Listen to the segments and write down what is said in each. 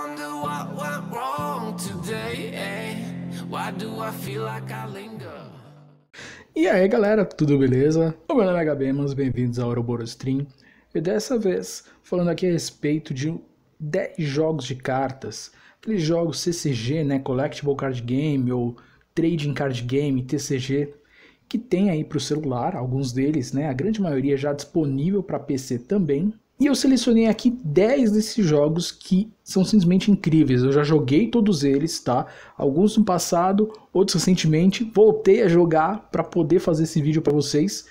wonder what went wrong today. Eh? Why do I feel like I linger? E aí galera, tudo beleza? O meu nome é mas bem-vindos ao Ouroboros Stream. E dessa vez, falando aqui a respeito de 10 jogos de cartas. Aqueles jogos CCG, né, Collectible Card Game ou Trading Card Game, TCG, que tem aí para o celular, alguns deles, né, a grande maioria já disponível para PC também. E eu selecionei aqui 10 desses jogos que são simplesmente incríveis. Eu já joguei todos eles, tá? Alguns no passado, outros recentemente. Voltei a jogar para poder fazer esse vídeo para vocês.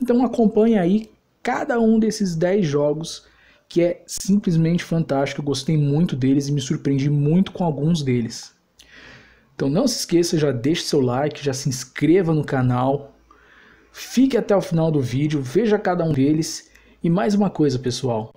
Então acompanha aí cada um desses 10 jogos que é simplesmente fantástico. Eu gostei muito deles e me surpreendi muito com alguns deles. Então não se esqueça, já deixe seu like, já se inscreva no canal. Fique até o final do vídeo, veja cada um deles e mais uma coisa, pessoal.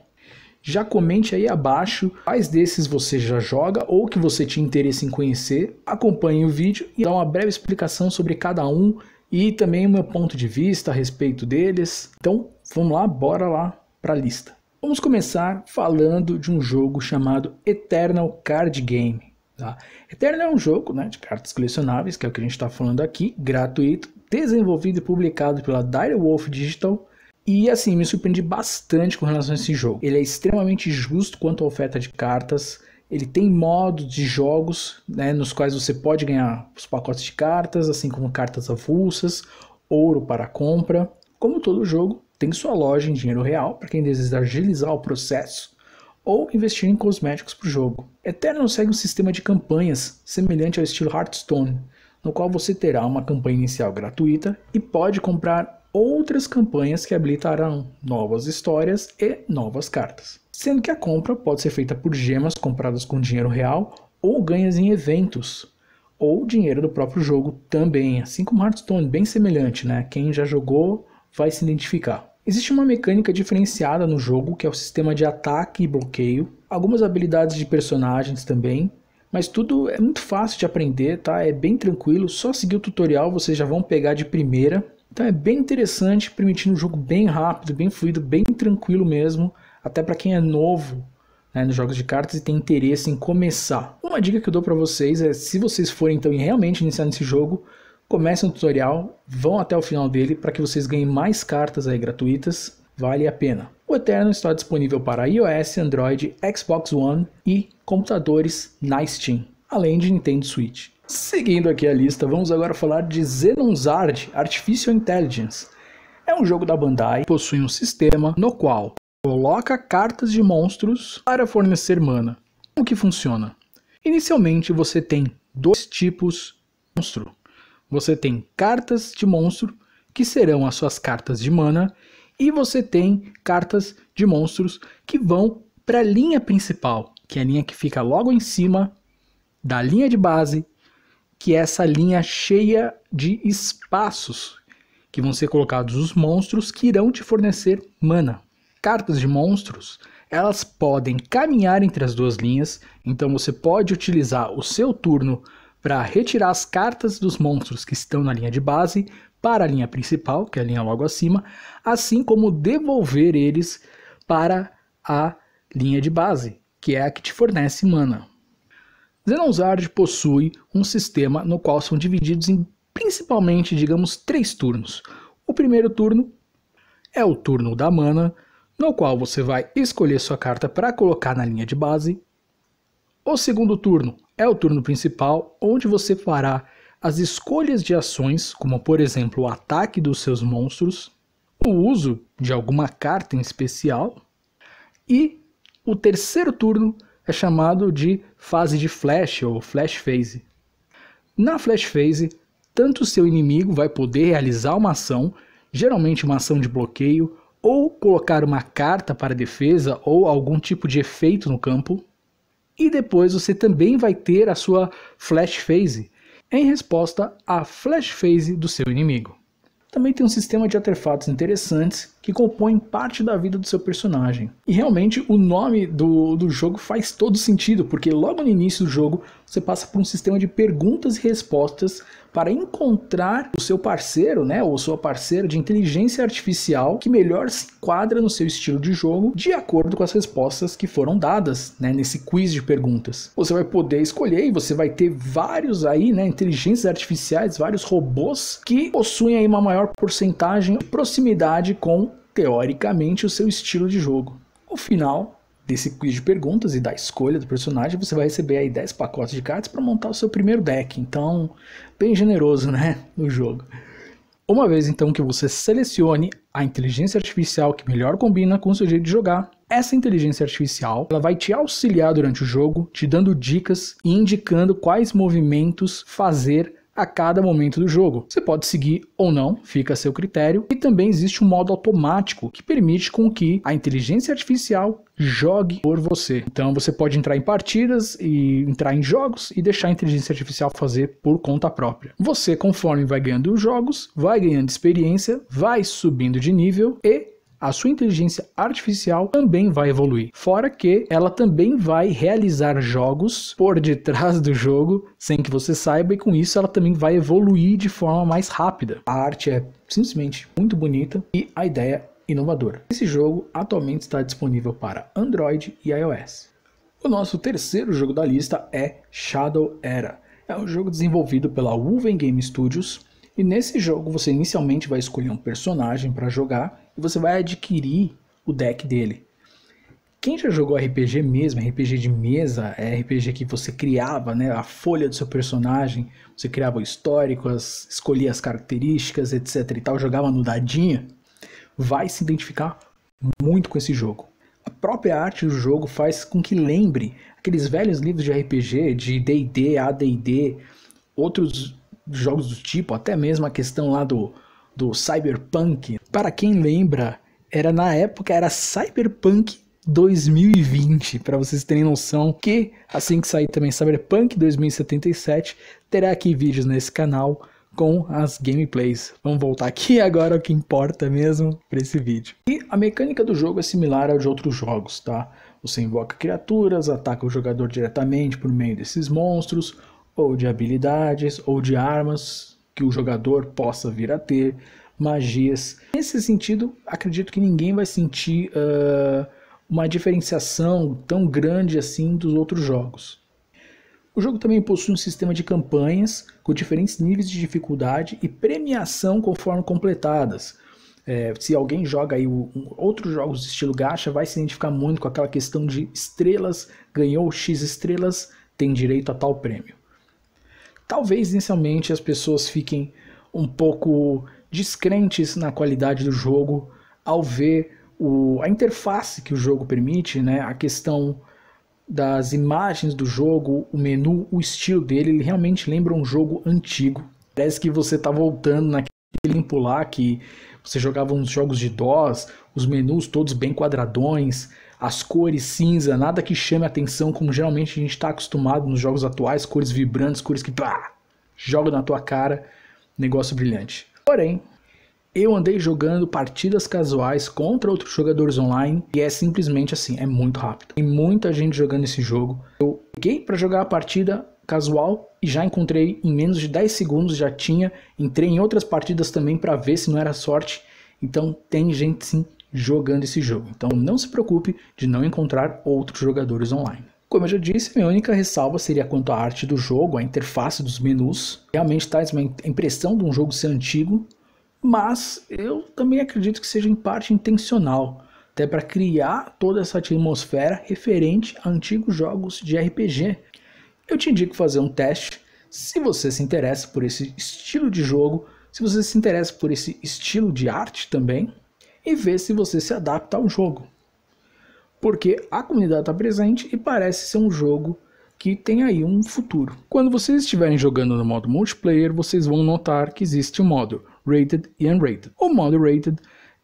Já comente aí abaixo quais desses você já joga ou que você tinha interesse em conhecer. Acompanhe o vídeo e dá uma breve explicação sobre cada um e também o meu ponto de vista a respeito deles. Então, vamos lá, bora lá para a lista. Vamos começar falando de um jogo chamado Eternal Card Game. Tá? Eternal é um jogo né, de cartas colecionáveis, que é o que a gente está falando aqui, gratuito, desenvolvido e publicado pela Direwolf Digital e assim, me surpreendi bastante com relação a esse jogo. Ele é extremamente justo quanto à oferta de cartas. Ele tem modos de jogos né, nos quais você pode ganhar os pacotes de cartas, assim como cartas avulsas, ouro para compra. Como todo jogo, tem sua loja em dinheiro real para quem deseja agilizar o processo ou investir em cosméticos para o jogo. Eternal segue um sistema de campanhas semelhante ao estilo Hearthstone, no qual você terá uma campanha inicial gratuita e pode comprar outras campanhas que habilitarão novas histórias e novas cartas. Sendo que a compra pode ser feita por gemas compradas com dinheiro real ou ganhas em eventos, ou dinheiro do próprio jogo também, assim como Hearthstone, bem semelhante, né? Quem já jogou vai se identificar. Existe uma mecânica diferenciada no jogo, que é o sistema de ataque e bloqueio, algumas habilidades de personagens também, mas tudo é muito fácil de aprender, tá? É bem tranquilo, só seguir o tutorial vocês já vão pegar de primeira. Então é bem interessante, permitindo um jogo bem rápido, bem fluido, bem tranquilo mesmo, até para quem é novo né, nos jogos de cartas e tem interesse em começar. Uma dica que eu dou para vocês é, se vocês forem então realmente iniciar nesse jogo, comecem o tutorial, vão até o final dele para que vocês ganhem mais cartas aí gratuitas, vale a pena. O Eterno está disponível para iOS, Android, Xbox One e computadores na Steam, além de Nintendo Switch. Seguindo aqui a lista, vamos agora falar de Zenonzard Artificial Intelligence. É um jogo da Bandai, possui um sistema no qual coloca cartas de monstros para fornecer mana. Como que funciona? Inicialmente você tem dois tipos de monstro. Você tem cartas de monstro, que serão as suas cartas de mana, e você tem cartas de monstros que vão para a linha principal, que é a linha que fica logo em cima da linha de base que é essa linha cheia de espaços que vão ser colocados os monstros que irão te fornecer mana. Cartas de monstros, elas podem caminhar entre as duas linhas, então você pode utilizar o seu turno para retirar as cartas dos monstros que estão na linha de base para a linha principal, que é a linha logo acima, assim como devolver eles para a linha de base, que é a que te fornece mana. Xenozard possui um sistema no qual são divididos em principalmente, digamos, três turnos. O primeiro turno é o turno da mana, no qual você vai escolher sua carta para colocar na linha de base. O segundo turno é o turno principal, onde você fará as escolhas de ações, como por exemplo o ataque dos seus monstros, o uso de alguma carta em especial. E o terceiro turno é chamado de fase de flash ou flash phase. Na flash phase, tanto seu inimigo vai poder realizar uma ação, geralmente uma ação de bloqueio, ou colocar uma carta para defesa ou algum tipo de efeito no campo. E depois você também vai ter a sua flash phase, em resposta à flash phase do seu inimigo. Também tem um sistema de artefatos interessantes que compõem parte da vida do seu personagem. E realmente o nome do, do jogo faz todo sentido, porque logo no início do jogo você passa por um sistema de perguntas e respostas para encontrar o seu parceiro, né, ou sua parceira de inteligência artificial que melhor se enquadra no seu estilo de jogo, de acordo com as respostas que foram dadas, né, nesse quiz de perguntas. Você vai poder escolher e você vai ter vários aí, né, inteligências artificiais, vários robôs que possuem aí uma maior porcentagem de proximidade com teoricamente, o seu estilo de jogo. No final desse quiz de perguntas e da escolha do personagem, você vai receber aí 10 pacotes de cartas para montar o seu primeiro deck. Então, bem generoso, né, no jogo. Uma vez então que você selecione a inteligência artificial que melhor combina com o seu jeito de jogar, essa inteligência artificial ela vai te auxiliar durante o jogo, te dando dicas e indicando quais movimentos fazer a cada momento do jogo. Você pode seguir ou não, fica a seu critério. E também existe um modo automático que permite com que a inteligência artificial jogue por você. Então você pode entrar em partidas e entrar em jogos e deixar a inteligência artificial fazer por conta própria. Você, conforme vai ganhando os jogos, vai ganhando experiência, vai subindo de nível e a sua inteligência artificial também vai evoluir. Fora que ela também vai realizar jogos por detrás do jogo, sem que você saiba, e com isso ela também vai evoluir de forma mais rápida. A arte é simplesmente muito bonita e a ideia é inovadora. Esse jogo atualmente está disponível para Android e iOS. O nosso terceiro jogo da lista é Shadow Era. É um jogo desenvolvido pela Wolven Game Studios e nesse jogo você inicialmente vai escolher um personagem para jogar e você vai adquirir o deck dele. Quem já jogou RPG mesmo, RPG de mesa, é RPG que você criava né, a folha do seu personagem, você criava o histórico, as, escolhia as características, etc e tal, jogava no dadinho, vai se identificar muito com esse jogo. A própria arte do jogo faz com que lembre aqueles velhos livros de RPG, de D&D, AD&D, outros jogos do tipo, até mesmo a questão lá do, do Cyberpunk. Para quem lembra, era na época era Cyberpunk 2020, para vocês terem noção que assim que sair também Cyberpunk 2077, terá aqui vídeos nesse canal com as gameplays. Vamos voltar aqui agora o que importa mesmo para esse vídeo. E a mecânica do jogo é similar ao de outros jogos, tá? Você invoca criaturas, ataca o jogador diretamente por meio desses monstros, ou de habilidades, ou de armas que o jogador possa vir a ter, magias. Nesse sentido, acredito que ninguém vai sentir uh, uma diferenciação tão grande assim dos outros jogos. O jogo também possui um sistema de campanhas com diferentes níveis de dificuldade e premiação conforme completadas. É, se alguém joga aí um, outros jogos estilo gacha, vai se identificar muito com aquela questão de estrelas, ganhou X estrelas, tem direito a tal prêmio talvez inicialmente as pessoas fiquem um pouco descrentes na qualidade do jogo ao ver o, a interface que o jogo permite, né? a questão das imagens do jogo, o menu, o estilo dele, ele realmente lembra um jogo antigo. Parece que você está voltando naquele tempo lá que você jogava uns jogos de DOS, os menus todos bem quadradões, as cores cinza, nada que chame atenção, como geralmente a gente está acostumado nos jogos atuais, cores vibrantes, cores que pá, jogam na tua cara, negócio brilhante. Porém, eu andei jogando partidas casuais contra outros jogadores online e é simplesmente assim, é muito rápido. Tem muita gente jogando esse jogo. Eu peguei para jogar a partida casual e já encontrei em menos de 10 segundos, já tinha, entrei em outras partidas também para ver se não era sorte. Então tem gente sim jogando esse jogo. Então não se preocupe de não encontrar outros jogadores online. Como eu já disse, minha única ressalva seria quanto à arte do jogo, a interface dos menus. Realmente traz uma impressão de um jogo ser antigo, mas eu também acredito que seja em parte intencional, até para criar toda essa atmosfera referente a antigos jogos de RPG. Eu te indico fazer um teste se você se interessa por esse estilo de jogo, se você se interessa por esse estilo de arte também, e ver se você se adapta ao jogo. Porque a comunidade está presente e parece ser um jogo que tem aí um futuro. Quando vocês estiverem jogando no modo multiplayer, vocês vão notar que existe o modo Rated e Unrated. O modo Rated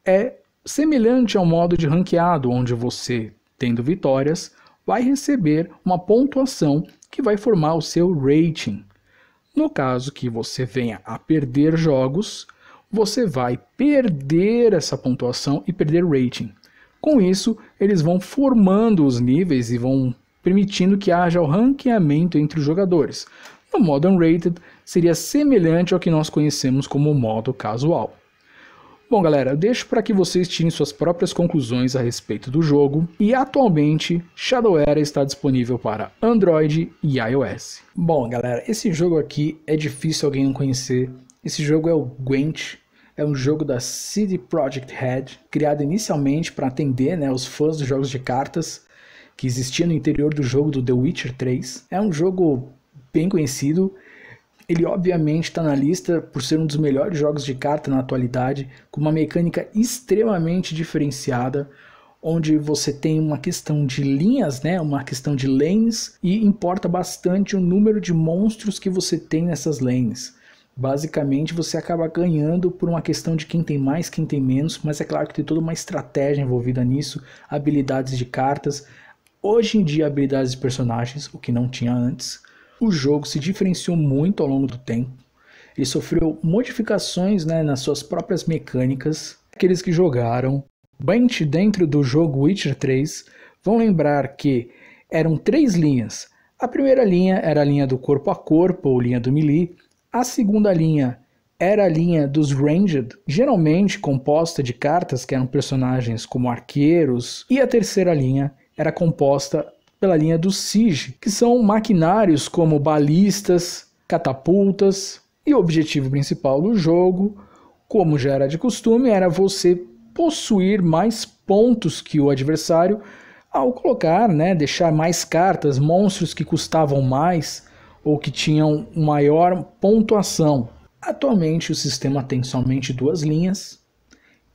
é semelhante ao modo de ranqueado, onde você, tendo vitórias, vai receber uma pontuação que vai formar o seu rating. No caso que você venha a perder jogos, você vai perder essa pontuação e perder rating. Com isso, eles vão formando os níveis e vão permitindo que haja o ranqueamento entre os jogadores. No modo unrated, seria semelhante ao que nós conhecemos como modo casual. Bom, galera, eu deixo para que vocês tirem suas próprias conclusões a respeito do jogo. E atualmente, Shadow Era está disponível para Android e iOS. Bom, galera, esse jogo aqui é difícil alguém não conhecer. Esse jogo é o Gwent é um jogo da CD Projekt Red, criado inicialmente para atender né, os fãs dos jogos de cartas que existia no interior do jogo do The Witcher 3. É um jogo bem conhecido. Ele obviamente está na lista por ser um dos melhores jogos de carta na atualidade, com uma mecânica extremamente diferenciada, onde você tem uma questão de linhas, né, uma questão de lanes e importa bastante o número de monstros que você tem nessas lanes. Basicamente, você acaba ganhando por uma questão de quem tem mais, quem tem menos, mas é claro que tem toda uma estratégia envolvida nisso, habilidades de cartas, hoje em dia habilidades de personagens, o que não tinha antes. O jogo se diferenciou muito ao longo do tempo. Ele sofreu modificações né, nas suas próprias mecânicas. Aqueles que jogaram Bent dentro do jogo Witcher 3 vão lembrar que eram três linhas. A primeira linha era a linha do corpo a corpo, ou linha do melee. A segunda linha era a linha dos Ranged, geralmente composta de cartas que eram personagens como arqueiros, e a terceira linha era composta pela linha dos Siege, que são maquinários como balistas, catapultas, e o objetivo principal do jogo, como já era de costume, era você possuir mais pontos que o adversário ao colocar, né, deixar mais cartas, monstros que custavam mais ou que tinham maior pontuação. Atualmente o sistema tem somente duas linhas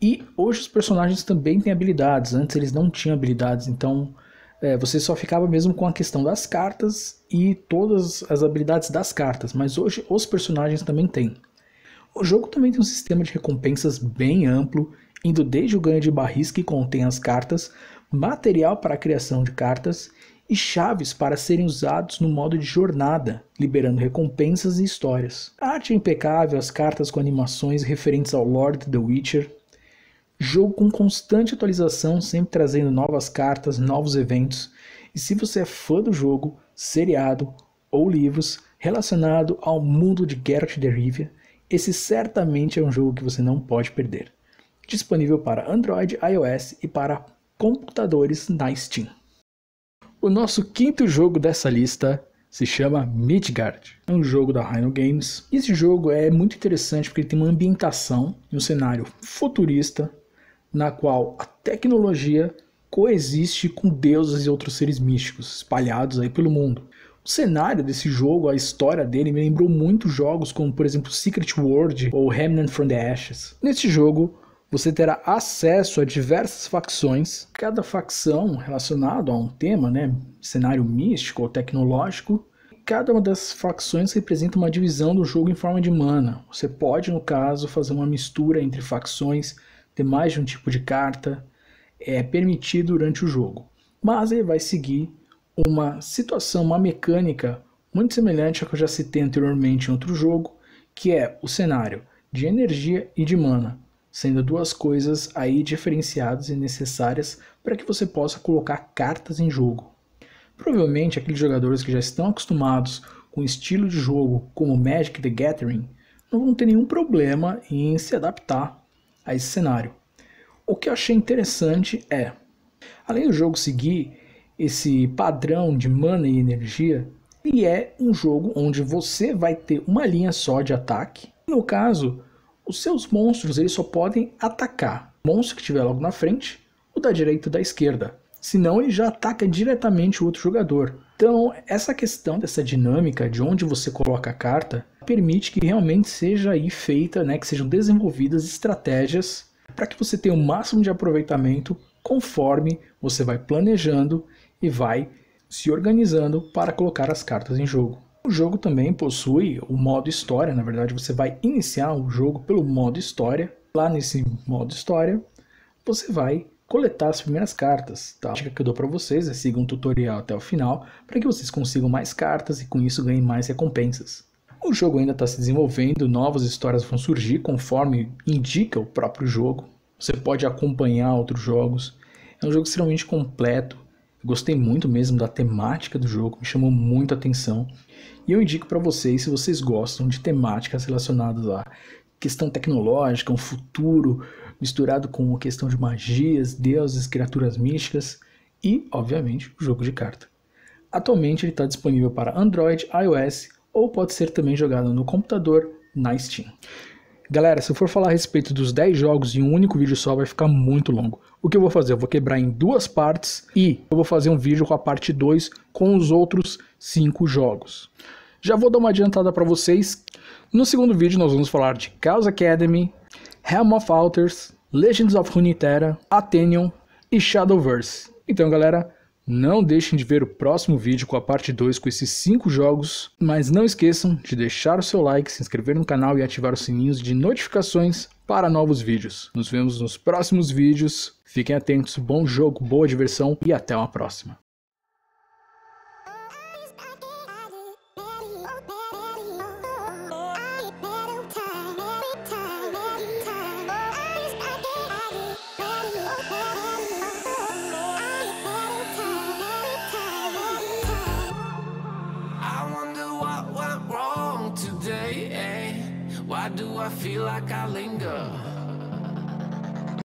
e hoje os personagens também têm habilidades. Antes eles não tinham habilidades, então é, você só ficava mesmo com a questão das cartas e todas as habilidades das cartas, mas hoje os personagens também têm. O jogo também tem um sistema de recompensas bem amplo, indo desde o ganho de barris que contém as cartas, material para a criação de cartas e chaves para serem usados no modo de jornada, liberando recompensas e histórias. A arte é impecável, as cartas com animações referentes ao Lord The Witcher. Jogo com constante atualização, sempre trazendo novas cartas, novos eventos. E se você é fã do jogo, seriado ou livros relacionado ao mundo de Geralt de Rivia, esse certamente é um jogo que você não pode perder. Disponível para Android, iOS e para computadores na Steam. O nosso quinto jogo dessa lista se chama Midgard. É um jogo da Rhino Games. Esse jogo é muito interessante porque ele tem uma ambientação e um cenário futurista na qual a tecnologia coexiste com deuses e outros seres místicos espalhados aí pelo mundo. O cenário desse jogo, a história dele, me lembrou muito jogos como, por exemplo, Secret World ou Remnant from the Ashes. Neste jogo, você terá acesso a diversas facções, cada facção relacionada a um tema, né, cenário místico ou tecnológico. Cada uma das facções representa uma divisão do jogo em forma de mana. Você pode, no caso, fazer uma mistura entre facções, ter mais de um tipo de carta, é permitido durante o jogo. Mas ele vai seguir uma situação, uma mecânica muito semelhante à que eu já citei anteriormente em outro jogo, que é o cenário de energia e de mana sendo duas coisas aí diferenciadas e necessárias para que você possa colocar cartas em jogo. Provavelmente aqueles jogadores que já estão acostumados com estilo de jogo como Magic the Gathering não vão ter nenhum problema em se adaptar a esse cenário. O que eu achei interessante é, além do jogo seguir esse padrão de mana e energia, ele é um jogo onde você vai ter uma linha só de ataque. No caso, os seus monstros eles só podem atacar monstro que estiver logo na frente, o da direita ou da esquerda. Senão ele já ataca diretamente o outro jogador. Então, essa questão dessa dinâmica de onde você coloca a carta permite que realmente seja aí feita, né, que sejam desenvolvidas estratégias para que você tenha o máximo de aproveitamento conforme você vai planejando e vai se organizando para colocar as cartas em jogo. O jogo também possui o modo história, na verdade você vai iniciar o jogo pelo modo história. Lá nesse modo história, você vai coletar as primeiras cartas. Tá? A dica que eu dou para vocês é sigam um o tutorial até o final para que vocês consigam mais cartas e com isso ganhem mais recompensas. O jogo ainda está se desenvolvendo, novas histórias vão surgir conforme indica o próprio jogo. Você pode acompanhar outros jogos. É um jogo extremamente completo, Gostei muito mesmo da temática do jogo, me chamou muito a atenção. E eu indico para vocês, se vocês gostam de temáticas relacionadas à questão tecnológica, um futuro misturado com a questão de magias, deuses, criaturas místicas e, obviamente, jogo de carta. Atualmente ele está disponível para Android, iOS ou pode ser também jogado no computador na Steam. Galera, se eu for falar a respeito dos 10 jogos em um único vídeo só, vai ficar muito longo. O que eu vou fazer? Eu vou quebrar em duas partes e eu vou fazer um vídeo com a parte 2 com os outros 5 jogos. Já vou dar uma adiantada para vocês. No segundo vídeo nós vamos falar de Chaos Academy, Helm of Alters, Legends of Runeterra, Athenion e Shadowverse. Então galera, não deixem de ver o próximo vídeo com a parte 2 com esses 5 jogos, mas não esqueçam de deixar o seu like, se inscrever no canal e ativar os sininhos de notificações para novos vídeos. Nos vemos nos próximos vídeos, fiquem atentos, bom jogo, boa diversão e até uma próxima.